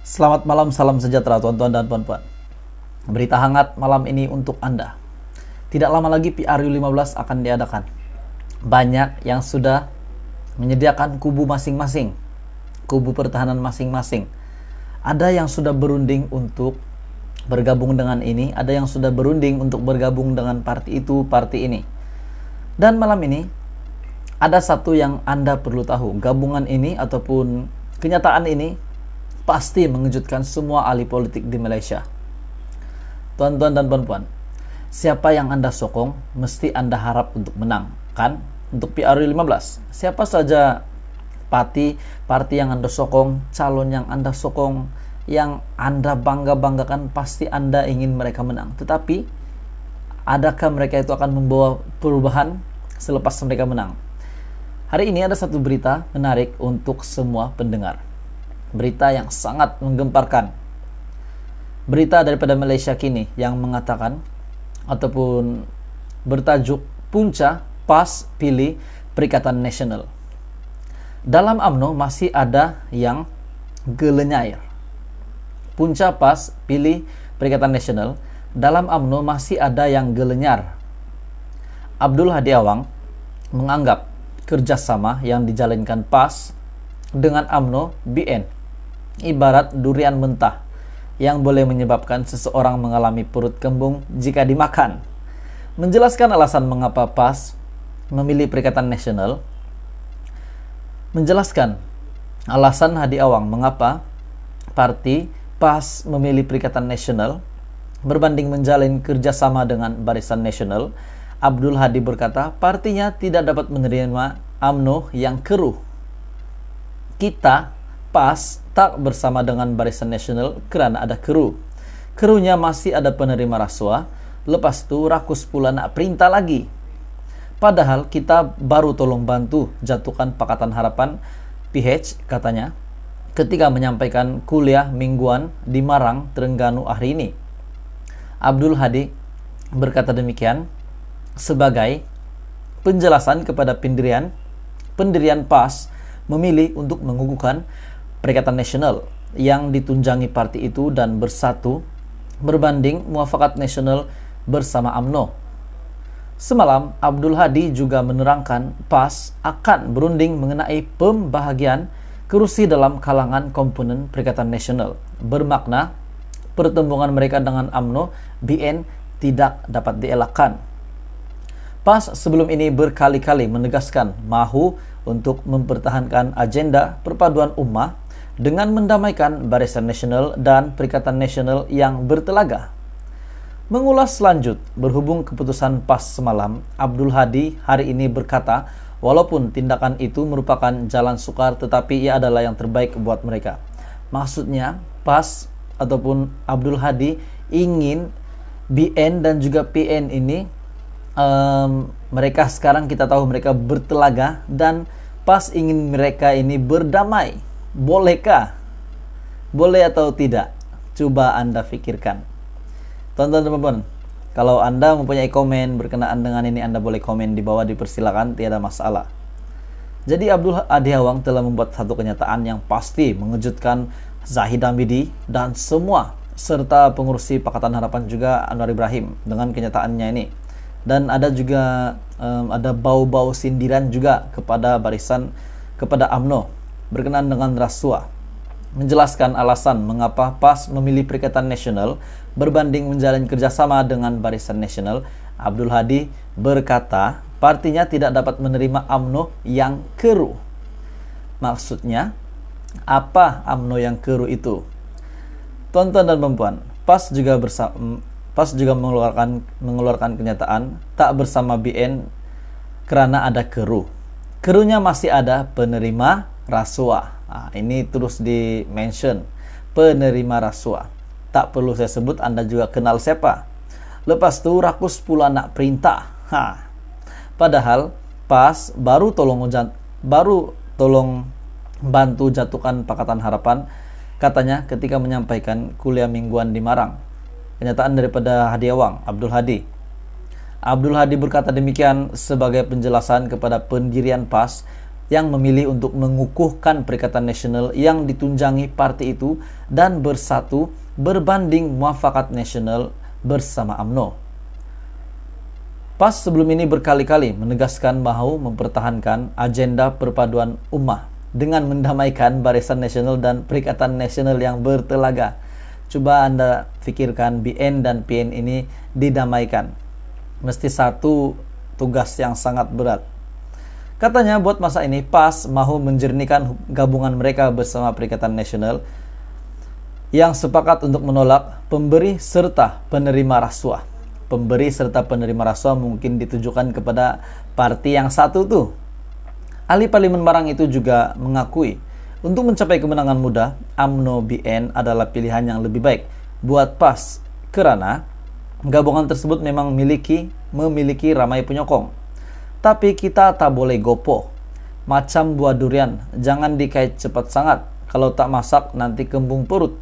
Selamat malam, salam sejahtera tuan-tuan dan puan-puan. Berita hangat malam ini untuk Anda. Tidak lama lagi PRU 15 akan diadakan. Banyak yang sudah menyediakan kubu masing-masing, kubu pertahanan masing-masing. Ada yang sudah berunding untuk bergabung dengan ini, ada yang sudah berunding untuk bergabung dengan parti itu, parti ini. Dan malam ini ada satu yang Anda perlu tahu, gabungan ini ataupun kenyataan ini pasti mengejutkan semua ahli politik di Malaysia. Tuan-tuan dan puan-puan, siapa yang Anda sokong, mesti Anda harap untuk menang, kan? Untuk PRU15, siapa saja parti, parti yang Anda sokong, calon yang Anda sokong, yang Anda bangga-banggakan, pasti Anda ingin mereka menang. Tetapi, adakah mereka itu akan membawa perubahan selepas mereka menang? Hari ini ada satu berita menarik untuk semua pendengar berita yang sangat menggemparkan. Berita daripada Malaysia kini yang mengatakan ataupun bertajuk Punca Pas Pilih Perikatan Nasional. Dalam UMNO masih ada yang gelenyair. Punca Pas Pilih Perikatan Nasional dalam UMNO masih ada yang gelenyar. Abdul Hadi Awang menganggap kerjasama yang dijalankan PAS dengan AMNO BN ibarat durian mentah yang boleh menyebabkan seseorang mengalami perut kembung jika dimakan. Menjelaskan alasan mengapa PAS memilih Perikatan Nasional, menjelaskan alasan Hadi Awang mengapa parti PAS memilih Perikatan Nasional berbanding menjalin kerjasama dengan Barisan Nasional, Abdul Hadi berkata partinya tidak dapat menerima UMNO yang keruh. Kita, PAS, tak bersama dengan Barisan Nasional kerana ada keru. Kerunya masih ada penerima rasuah, lepas tu rakus pula nak perintah lagi. Padahal kita baru tolong bantu jatuhkan Pakatan Harapan PH katanya ketika menyampaikan kuliah mingguan di Marang, Terengganu hari ini. Abdul Hadi berkata demikian sebagai penjelasan kepada pendirian pendirian PAS memilih untuk mengukuhkan Perikatan Nasional yang ditunjangi parti itu dan bersatu berbanding muafakat nasional bersama AMNO. Semalam, Abdul Hadi juga menerangkan PAS akan berunding mengenai pembahagian kerusi dalam kalangan komponen Perikatan Nasional. Bermakna, pertemuan mereka dengan AMNO, BN tidak dapat dielakkan. PAS sebelum ini berkali-kali menegaskan mahu untuk mempertahankan agenda perpaduan umat dengan mendamaikan Barisan Nasional dan Perikatan Nasional yang bertelaga. Mengulas lanjut berhubung keputusan PAS semalam, Abdul Hadi hari ini berkata, walaupun tindakan itu merupakan jalan sukar tetapi ia adalah yang terbaik buat mereka. Maksudnya, PAS ataupun Abdul Hadi ingin BN dan juga PN ini um, mereka sekarang kita tahu mereka bertelaga dan PAS ingin mereka ini berdamai Bolehkah? Boleh atau tidak? Coba Anda pikirkan. Tonton teman-teman, kalau Anda mempunyai komen berkenaan dengan ini, Anda boleh komen di bawah dipersilakan, tiada masalah. Jadi Abdul Adiawang telah membuat satu kenyataan yang pasti mengejutkan Zahid Hamidi dan semua serta pengurusi Pakatan Harapan juga Anwar Ibrahim dengan kenyataannya ini. Dan ada juga um, ada bau-bau sindiran juga kepada barisan kepada AMNO berkenaan dengan rasuah menjelaskan alasan mengapa PAS memilih Perikatan Nasional berbanding menjalin kerjasama dengan Barisan Nasional, Abdul Hadi berkata partinya tidak dapat menerima AMNO yang keruh. Maksudnya, apa AMNO yang keruh itu? Tonton dan perempuan, PAS juga bersama, PAS juga mengeluarkan mengeluarkan kenyataan tak bersama BN kerana ada keruh. Keruhnya masih ada penerima rasuah. ini terus di mention penerima rasuah. Tak perlu saya sebut Anda juga kenal siapa. Lepas tu rakus pula nak perintah. Ha. Padahal pas baru tolong baru tolong bantu jatuhkan Pakatan Harapan katanya ketika menyampaikan kuliah mingguan di Marang. Kenyataan daripada Hadi Awang, Abdul Hadi. Abdul Hadi berkata demikian sebagai penjelasan kepada pendirian PAS yang memilih untuk mengukuhkan Perikatan Nasional yang ditunjangi parti itu dan bersatu berbanding muafakat nasional bersama AMNO. PAS sebelum ini berkali-kali menegaskan mau mempertahankan agenda perpaduan ummah dengan mendamaikan barisan nasional dan perikatan nasional yang bertelaga. Coba Anda pikirkan BN dan PN ini didamaikan. Mesti satu tugas yang sangat berat Katanya buat masa ini PAS mau menjernihkan gabungan mereka bersama Perikatan Nasional yang sepakat untuk menolak pemberi serta penerima rasuah. Pemberi serta penerima rasuah mungkin ditujukan kepada parti yang satu tuh. Ali Parlimen Barang itu juga mengakui untuk mencapai kemenangan mudah, AMNO BN adalah pilihan yang lebih baik buat PAS karena gabungan tersebut memang miliki memiliki ramai penyokong tapi kita tak boleh gopoh. Macam buah durian, jangan dikait cepat sangat. Kalau tak masak nanti kembung perut.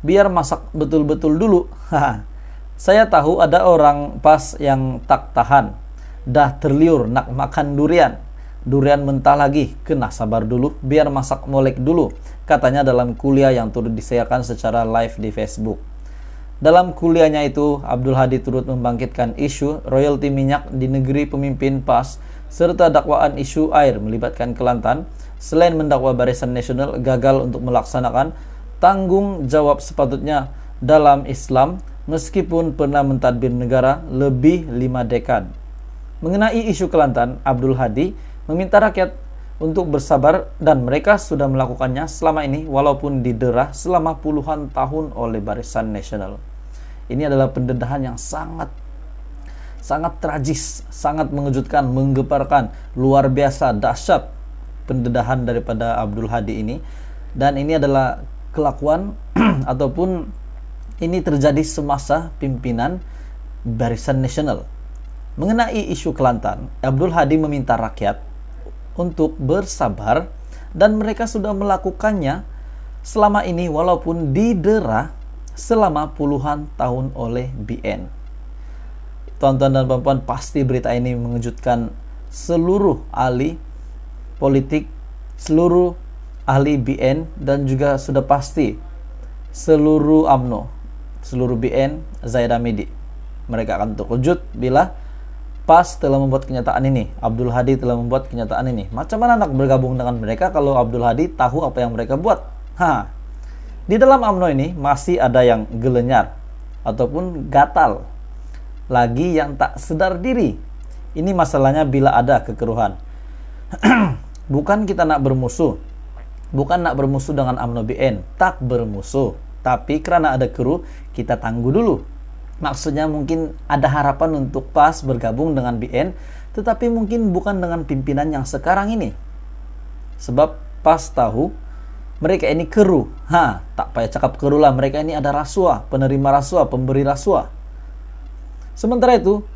Biar masak betul-betul dulu. Saya tahu ada orang pas yang tak tahan. Dah terliur nak makan durian. Durian mentah lagi, kena sabar dulu, biar masak molek dulu. Katanya dalam kuliah yang turut disiarkan secara live di Facebook. Dalam kuliahnya itu, Abdul Hadi turut membangkitkan isu royalti minyak di negeri pemimpin PAS serta dakwaan isu air melibatkan Kelantan, selain mendakwa Barisan Nasional gagal untuk melaksanakan tanggung jawab sepatutnya dalam Islam meskipun pernah mentadbir negara lebih lima dekad. Mengenai isu Kelantan, Abdul Hadi meminta rakyat untuk bersabar dan mereka sudah melakukannya selama ini walaupun didera selama puluhan tahun oleh Barisan Nasional. Ini adalah pendedahan yang sangat sangat tragis, sangat mengejutkan, menggeparkan, luar biasa, dahsyat pendedahan daripada Abdul Hadi ini. Dan ini adalah kelakuan ataupun ini terjadi semasa pimpinan Barisan Nasional. Mengenai isu Kelantan, Abdul Hadi meminta rakyat untuk bersabar dan mereka sudah melakukannya selama ini walaupun didera selama puluhan tahun oleh BN. Tonton dan perempuan pasti berita ini mengejutkan seluruh ahli politik, seluruh ahli BN dan juga sudah pasti seluruh AMNO, seluruh BN Zaid Amidi. Mereka akan terkejut bila PAS telah membuat kenyataan ini, Abdul Hadi telah membuat kenyataan ini. Macam mana anak bergabung dengan mereka kalau Abdul Hadi tahu apa yang mereka buat? Hah, di dalam AMNO ini masih ada yang gelenyar ataupun gatal. Lagi yang tak sedar diri. Ini masalahnya bila ada kekeruhan. Bukan kita nak bermusuh. Bukan nak bermusuh dengan AMNO BN. Tak bermusuh. Tapi karena ada keruh, kita tangguh dulu. Maksudnya mungkin ada harapan untuk PAS bergabung dengan BN, tetapi mungkin bukan dengan pimpinan yang sekarang ini. Sebab PAS tahu mereka ini keruh, Ha, tak payah cakap keruh lah. Mereka ini ada rasuah, penerima rasuah, pemberi rasuah. Sementara itu,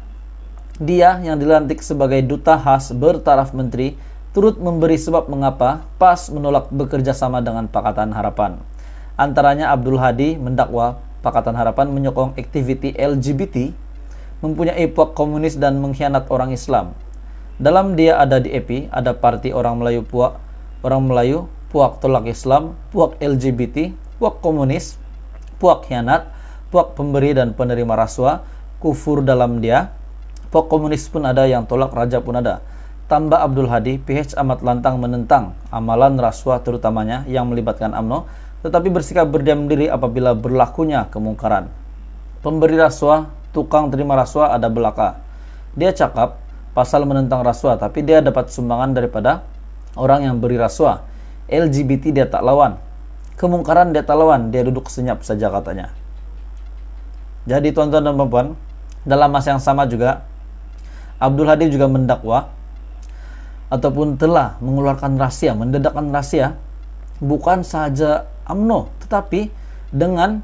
dia yang dilantik sebagai duta khas bertaraf menteri turut memberi sebab mengapa PAS menolak bekerja sama dengan Pakatan Harapan. Antaranya Abdul Hadi mendakwa Pakatan Harapan menyokong aktiviti LGBT, mempunyai epok komunis dan mengkhianat orang Islam. Dalam dia ada di EPI, ada Parti Orang Melayu Puak, Orang Melayu puak tolak Islam, puak LGBT, puak komunis, puak khianat, puak pemberi dan penerima rasuah, kufur dalam dia, puak komunis pun ada yang tolak raja pun ada. Tambah Abdul Hadi, PH amat lantang menentang amalan rasuah terutamanya yang melibatkan AMNO, tetapi bersikap berdiam diri apabila berlakunya kemungkaran. Pemberi rasuah, tukang terima rasuah ada belaka. Dia cakap pasal menentang rasuah, tapi dia dapat sumbangan daripada orang yang beri rasuah. LGBT dia tak lawan. Kemungkaran dia tak lawan, dia duduk senyap saja katanya. Jadi tuan-tuan dan perempuan, dalam masa yang sama juga, Abdul Hadi juga mendakwa ataupun telah mengeluarkan rahasia, mendedakan rahasia bukan saja AMNO, tetapi dengan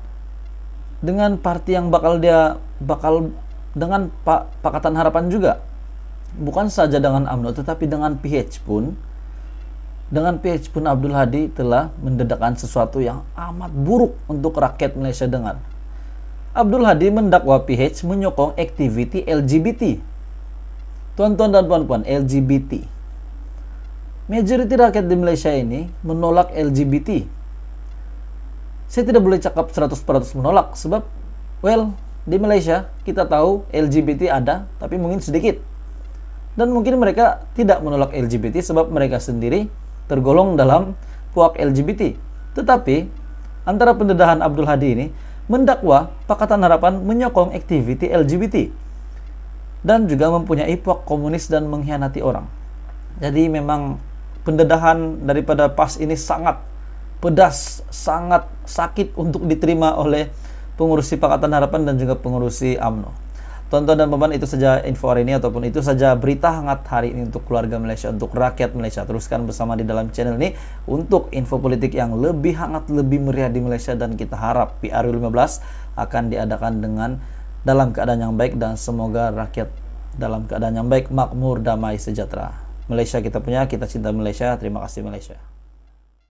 dengan parti yang bakal dia bakal dengan Pak Pakatan Harapan juga. Bukan saja dengan AMNO tetapi dengan PH pun dengan PH pun Abdul Hadi telah mendedakan sesuatu yang amat buruk untuk rakyat Malaysia dengar. Abdul Hadi mendakwa PH menyokong aktiviti LGBT. Tuan-tuan dan puan-puan, LGBT. Majoriti rakyat di Malaysia ini menolak LGBT. Saya tidak boleh cakap 100% menolak sebab well, di Malaysia kita tahu LGBT ada tapi mungkin sedikit. Dan mungkin mereka tidak menolak LGBT sebab mereka sendiri tergolong dalam puak LGBT. Tetapi antara pendedahan Abdul Hadi ini mendakwa Pakatan Harapan menyokong aktiviti LGBT dan juga mempunyai puak komunis dan mengkhianati orang. Jadi memang pendedahan daripada PAS ini sangat pedas, sangat sakit untuk diterima oleh pengurusi Pakatan Harapan dan juga pengurusi AMNO. Tonton dan teman-teman itu saja info hari ini ataupun itu saja berita hangat hari ini untuk keluarga Malaysia, untuk rakyat Malaysia. Teruskan bersama di dalam channel ini untuk info politik yang lebih hangat, lebih meriah di Malaysia dan kita harap PRU15 akan diadakan dengan dalam keadaan yang baik dan semoga rakyat dalam keadaan yang baik, makmur, damai, sejahtera. Malaysia kita punya, kita cinta Malaysia. Terima kasih Malaysia.